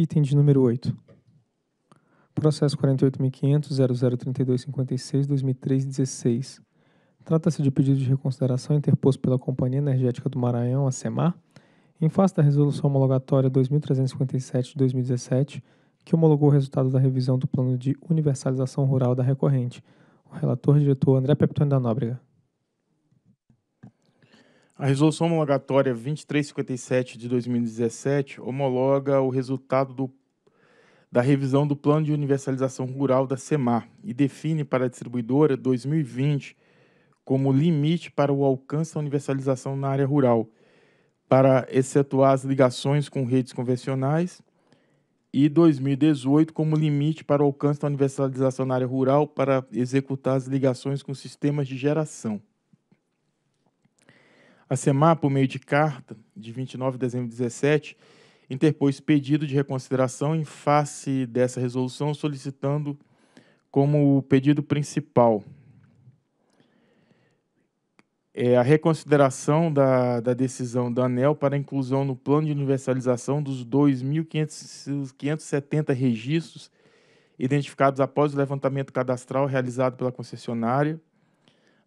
Item de número 8. Processo 48.500.0032.56.2003.16. Trata-se de pedido de reconsideração interposto pela Companhia Energética do Maranhão, a CEMAR, em face da Resolução Homologatória 2357 de 2017, que homologou o resultado da revisão do Plano de Universalização Rural da Recorrente. O relator diretor André Peptone da Nóbrega. A resolução homologatória 2357 de 2017 homologa o resultado do, da revisão do Plano de Universalização Rural da SEMAR e define para a distribuidora 2020 como limite para o alcance da universalização na área rural, para excetuar as ligações com redes convencionais, e 2018 como limite para o alcance da universalização na área rural para executar as ligações com sistemas de geração. A SEMAR, por meio de carta de 29 de dezembro de 2017, interpôs pedido de reconsideração em face dessa resolução, solicitando como pedido principal é a reconsideração da, da decisão da ANEL para a inclusão no plano de universalização dos 2.570 registros identificados após o levantamento cadastral realizado pela concessionária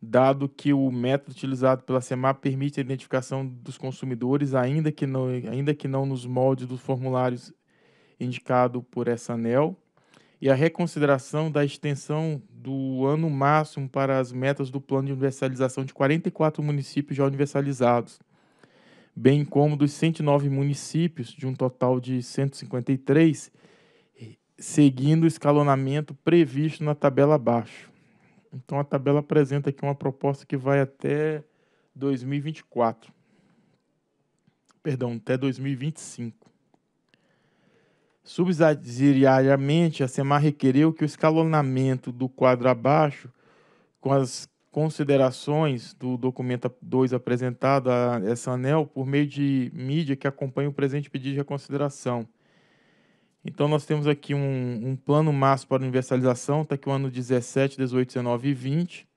dado que o método utilizado pela SEMAP permite a identificação dos consumidores, ainda que não, ainda que não nos moldes dos formulários indicado por essa ANEL, e a reconsideração da extensão do ano máximo para as metas do plano de universalização de 44 municípios já universalizados, bem como dos 109 municípios, de um total de 153, seguindo o escalonamento previsto na tabela abaixo. Então a tabela apresenta aqui uma proposta que vai até 2024. Perdão, até 2025. Subsidiariamente, a SEMAR requereu que o escalonamento do quadro abaixo, com as considerações do documento 2 apresentado a essa ANEL, por meio de mídia que acompanha o presente pedido de reconsideração então nós temos aqui um, um plano máximo para universalização, está aqui o ano 17, 18, 19 e 20.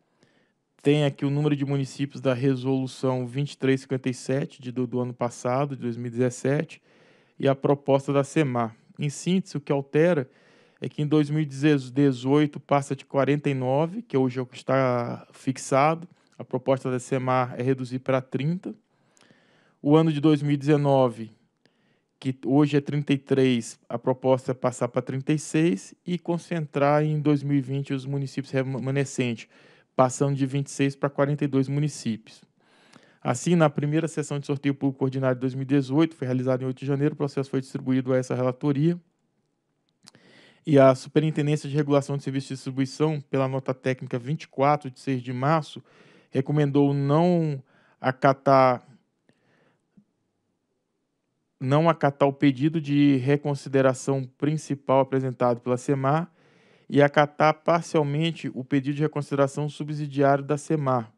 Tem aqui o número de municípios da resolução 2357 de, do, do ano passado, de 2017, e a proposta da SEMAR. Em síntese, o que altera é que em 2018 passa de 49, que hoje é o que está fixado. A proposta da SEMAR é reduzir para 30. O ano de 2019 que hoje é 33, a proposta é passar para 36 e concentrar em 2020 os municípios remanescentes, passando de 26 para 42 municípios. Assim, na primeira sessão de sorteio público ordinário de 2018, foi realizada em 8 de janeiro, o processo foi distribuído a essa relatoria e a Superintendência de Regulação de Serviços de Distribuição, pela nota técnica 24 de 6 de março, recomendou não acatar não acatar o pedido de reconsideração principal apresentado pela SEMAR e acatar parcialmente o pedido de reconsideração subsidiário da SEMAR. Ou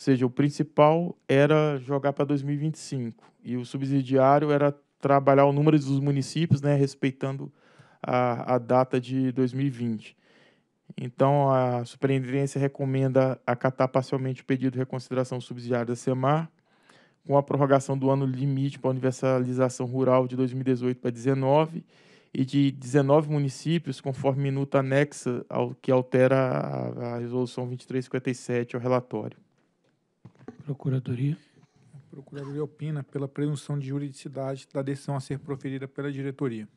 seja, o principal era jogar para 2025 e o subsidiário era trabalhar o número dos municípios, né, respeitando a, a data de 2020. Então, a superintendência recomenda acatar parcialmente o pedido de reconsideração subsidiária da SEMAR com a prorrogação do ano limite para a universalização rural de 2018 para 2019 e de 19 municípios, conforme minuta anexa ao que altera a, a resolução 2357 ao relatório. Procuradoria. A Procuradoria opina pela presunção de juridicidade da decisão a ser proferida pela diretoria.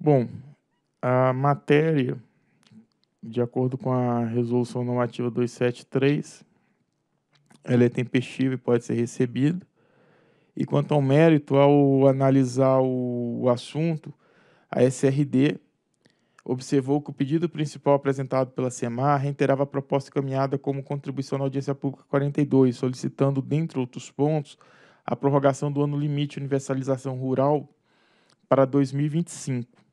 Bom, a matéria de acordo com a Resolução Normativa 273, ela é tempestiva e pode ser recebida. E quanto ao mérito, ao analisar o assunto, a SRD observou que o pedido principal apresentado pela SEMAR reiterava a proposta encaminhada como contribuição na audiência pública 42, solicitando, dentre outros pontos, a prorrogação do ano limite universalização rural para 2025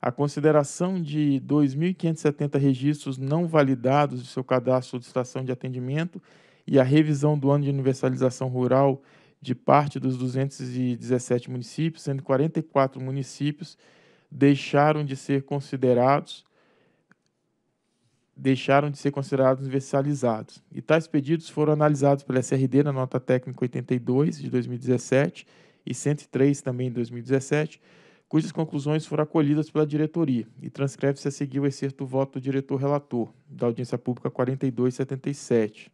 a consideração de 2.570 registros não validados do seu cadastro de estação de atendimento e a revisão do ano de universalização rural de parte dos 217 municípios, sendo 44 municípios deixaram de ser considerados deixaram de ser considerados universalizados. E tais pedidos foram analisados pela SRD na nota técnica 82 de 2017 e 103 também em 2017 cujas conclusões foram acolhidas pela diretoria, e transcreve-se a seguir o excerto voto do diretor-relator, da audiência pública 4277,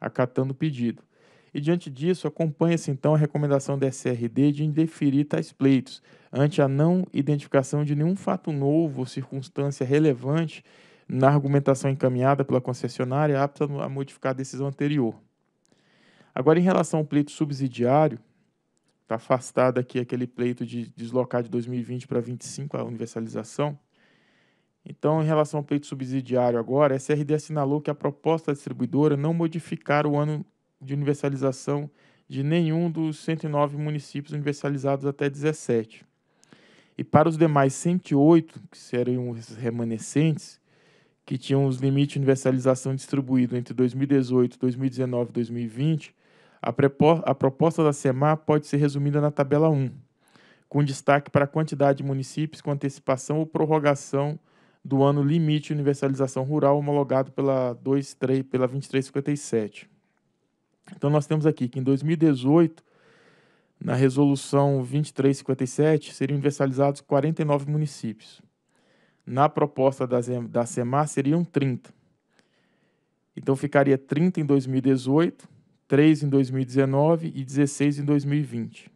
acatando o pedido. E diante disso, acompanha-se então a recomendação da SRD de indeferir tais pleitos, ante a não identificação de nenhum fato novo ou circunstância relevante na argumentação encaminhada pela concessionária apta a modificar a decisão anterior. Agora, em relação ao pleito subsidiário, Está afastado aqui aquele pleito de deslocar de 2020 para 2025 a universalização. Então, em relação ao pleito subsidiário agora, a SRD assinalou que a proposta da distribuidora não modificar o ano de universalização de nenhum dos 109 municípios universalizados até 17. E para os demais 108, que seriam os remanescentes, que tinham os limites de universalização distribuídos entre 2018, 2019 e 2020, a, proposta da SEMAR pode ser resumida na tabela 1, com destaque para a quantidade de municípios com antecipação ou prorrogação do ano limite de universalização rural homologado pela, 23, pela 2357. Então, nós temos aqui que em 2018, na resolução 2357, seriam universalizados 49 municípios. Na proposta da, da SEMAR, seriam 30. Então, ficaria 30 em 2018 3 em 2019 e 16 em 2020.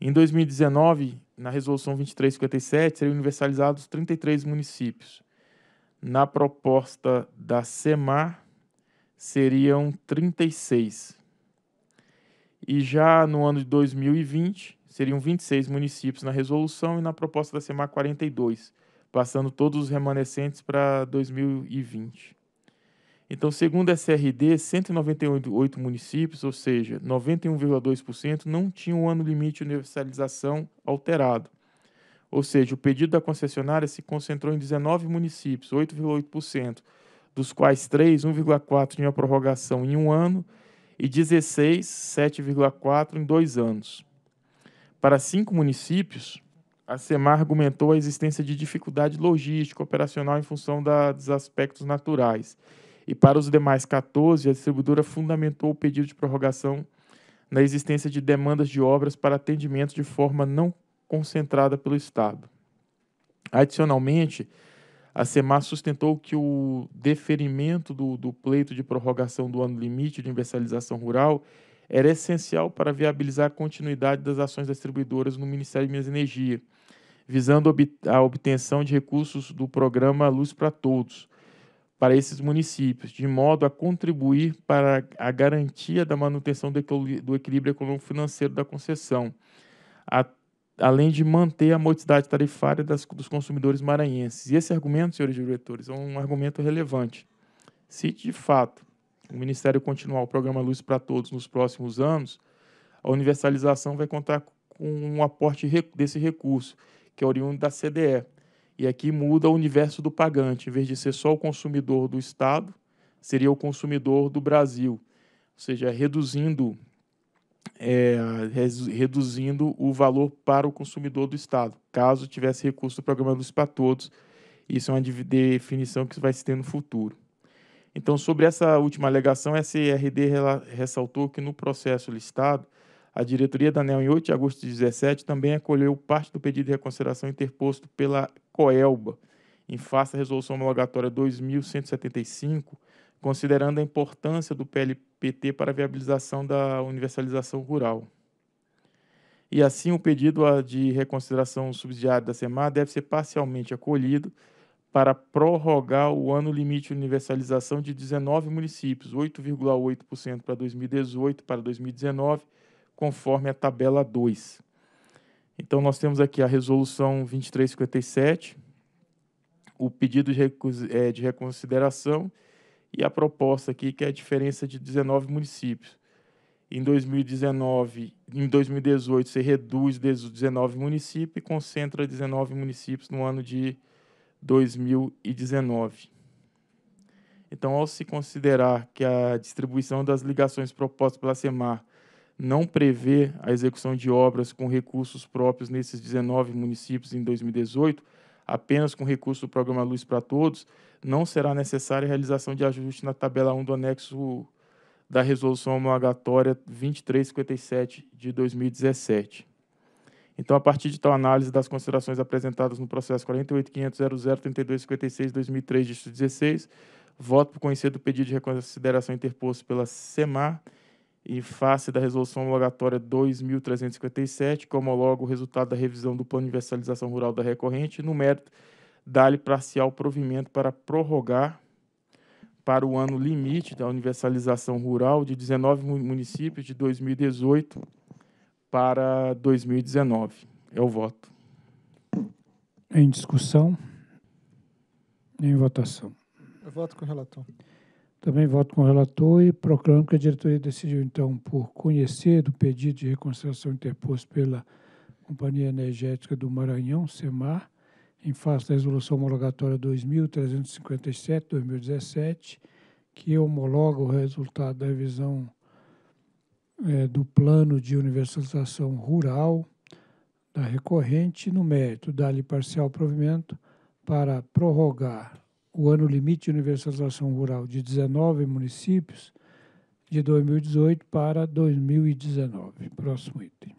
Em 2019, na Resolução 2357, seriam universalizados 33 municípios. Na proposta da SEMAR, seriam 36. E já no ano de 2020, seriam 26 municípios na resolução e na proposta da SEMAR 42, passando todos os remanescentes para 2020. Então, segundo a SRD, 198 municípios, ou seja, 91,2%, não tinham o ano limite de universalização alterado. Ou seja, o pedido da concessionária se concentrou em 19 municípios, 8,8%, dos quais 3, 1,4% tinham a prorrogação em um ano e 16, 7,4% em dois anos. Para cinco municípios, a SEMAR argumentou a existência de dificuldade logística operacional em função da, dos aspectos naturais e para os demais 14, a distribuidora fundamentou o pedido de prorrogação na existência de demandas de obras para atendimento de forma não concentrada pelo Estado. Adicionalmente, a SEMAR sustentou que o deferimento do, do pleito de prorrogação do ano limite de universalização rural era essencial para viabilizar a continuidade das ações distribuidoras no Ministério de Minas e Energia, visando a obtenção de recursos do programa Luz para Todos, para esses municípios, de modo a contribuir para a garantia da manutenção do equilíbrio econômico-financeiro da concessão, a, além de manter a modicidade tarifária das, dos consumidores maranhenses. E esse argumento, senhores diretores, é um argumento relevante. Se, de fato, o Ministério continuar o programa Luz para Todos nos próximos anos, a universalização vai contar com um aporte desse recurso, que é oriundo da CDE, e aqui muda o universo do pagante, em vez de ser só o consumidor do Estado, seria o consumidor do Brasil, ou seja, reduzindo, é, reduzindo o valor para o consumidor do Estado, caso tivesse recurso do programa Luz para Todos. Isso é uma definição que vai se ter no futuro. Então, sobre essa última alegação, a CRD ressaltou que no processo listado, a diretoria da ANEL, em 8 de agosto de 2017, também acolheu parte do pedido de reconsideração interposto pela COELBA, em face da Resolução Homologatória 2175, considerando a importância do PLPT para a viabilização da universalização rural. E assim, o pedido de reconsideração subsidiária da SEMAR deve ser parcialmente acolhido para prorrogar o ano limite de universalização de 19 municípios, 8,8% para 2018 para 2019, conforme a tabela 2. Então, nós temos aqui a resolução 2357, o pedido é, de, reconsideração e a proposta aqui, que é a diferença de 19 municípios. Em 2019, em 2018, você reduz 19 municípios e concentra 19 municípios no ano de 2019. Então, ao se considerar que a distribuição das ligações propostas pela SEMAR não prevê a execução de obras com recursos próprios nesses 19 municípios em 2018, apenas com recurso do Programa Luz para Todos, não será necessária a realização de ajuste na tabela 1 do anexo da Resolução Homologatória 2357 de 2017. Então, a partir de tal análise das considerações apresentadas no processo 48.500.003256-2003, dígito 16, voto por conhecer do pedido de reconsideração interposto pela SEMAR e face da Resolução Homologatória 2.357, como logo o resultado da revisão do Plano de Universalização Rural da Recorrente, no mérito, dá-lhe parcial provimento para prorrogar para o ano limite da universalização rural de 19 municípios de 2018 para 2019. É o voto. Em discussão? Em votação. Eu voto com o relator. Também voto com o relator e proclamo que a diretoria decidiu, então, por conhecer do pedido de reconciliação interposto pela Companhia Energética do Maranhão, CEMAR, em face da resolução homologatória 2357-2017, que homologa o resultado da revisão é, do plano de universalização rural da recorrente no mérito, dá-lhe parcial provimento para prorrogar o ano limite de universalização rural de 19 municípios de 2018 para 2019. Próximo item.